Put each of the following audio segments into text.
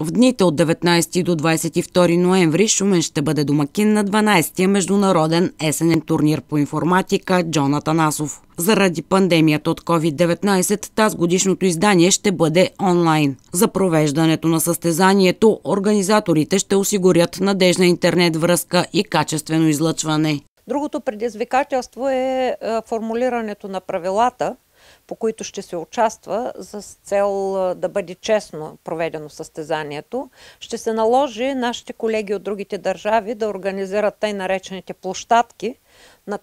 В дните от 19 до 22 ноември Шумен ще бъде домакин на 12-я международен есенен турнир по информатика Джон Атанасов. Заради пандемията от COVID-19 таз годишното издание ще бъде онлайн. За провеждането на състезанието организаторите ще осигурят надежна интернет връзка и качествено излъчване. Другото предизвикателство е, е формулирането на правилата по които ще се участва с цел да бъде честно проведено състезанието, ще се наложи нашите колеги от другите държави да организират тъй наречените площадки, на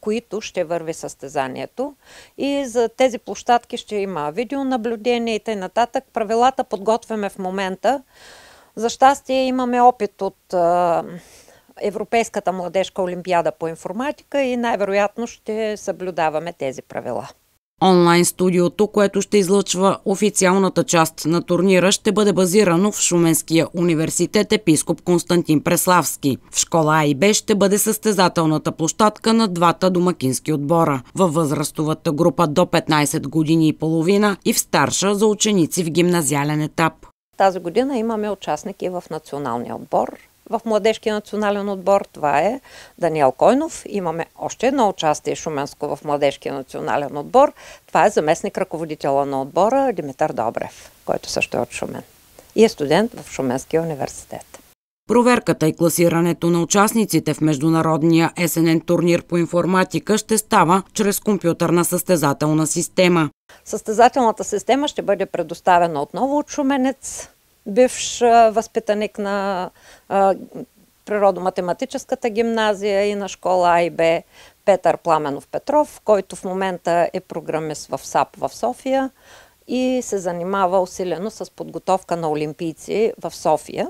които ще върви състезанието. И за тези площадки ще има видеонаблюдение и нататък. Правилата подготвяме в момента. За щастие имаме опит от Европейската младежка олимпиада по информатика и най-вероятно ще съблюдаваме тези правила. Онлайн студиото, което ще излъчва официалната част на турнира, ще бъде базирано в Шуменския университет епископ Константин Преславски. В школа А Б ще бъде състезателната площадка на двата домакински отбора във възрастовата група до 15 години и половина и в старша за ученици в гимназиален етап. Тази година имаме участники в националния отбор – в младежкия национален отбор. Това е Даниел Койнов. Имаме още едно участие Шуменско в младежкия национален отбор. Това е заместник ръководителя на отбора Димитър Добрев, който също е от Шумен. И е студент в Шуменския университет. Проверката и класирането на участниците в международния есенен турнир по информатика ще става чрез компютърна състезателна система. Състезателната система ще бъде предоставена отново от Шуменец бивш възпитаник на природо-математическата гимназия и на школа АИБ Петър Пламенов Петров, който в момента е програмист в САП в София и се занимава усилено с подготовка на олимпийци в София.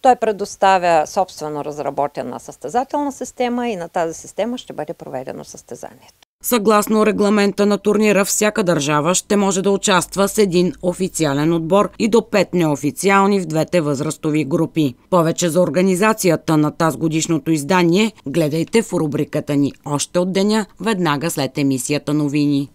Той предоставя собствено разработена състезателна система и на тази система ще бъде проведено състезанието. Съгласно регламента на турнира, всяка държава ще може да участва с един официален отбор и до пет неофициални в двете възрастови групи. Повече за организацията на таз годишното издание гледайте в рубриката ни още от деня, веднага след емисията новини.